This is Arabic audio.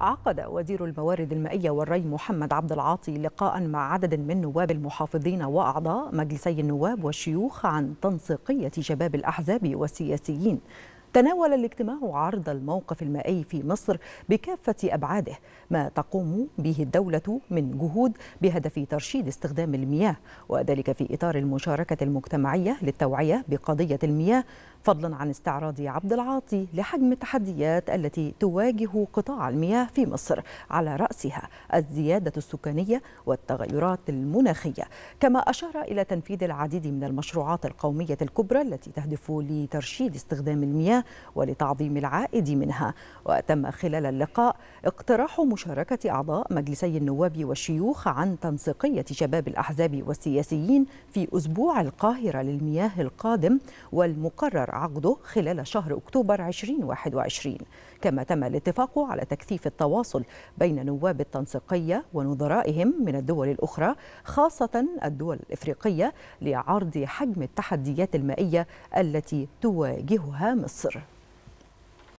عقد وزير الموارد المائية والري محمد عبد العاطي لقاء مع عدد من نواب المحافظين وأعضاء مجلسي النواب والشيوخ عن تنسيقية شباب الأحزاب والسياسيين تناول الاجتماع عرض الموقف المائي في مصر بكافة أبعاده ما تقوم به الدولة من جهود بهدف ترشيد استخدام المياه وذلك في إطار المشاركة المجتمعية للتوعية بقضية المياه فضلا عن استعراض عبد العاطي لحجم التحديات التي تواجه قطاع المياه في مصر على رأسها الزيادة السكانية والتغيرات المناخية كما أشار إلى تنفيذ العديد من المشروعات القومية الكبرى التي تهدف لترشيد استخدام المياه ولتعظيم العائد منها وتم خلال اللقاء اقتراح مشاركة أعضاء مجلسي النواب والشيوخ عن تنسيقية شباب الأحزاب والسياسيين في أسبوع القاهرة للمياه القادم والمقرر عقده خلال شهر أكتوبر 2021 كما تم الاتفاق على تكثيف التواصل بين نواب التنسيقية ونظرائهم من الدول الأخرى خاصة الدول الإفريقية لعرض حجم التحديات المائية التي تواجهها مصر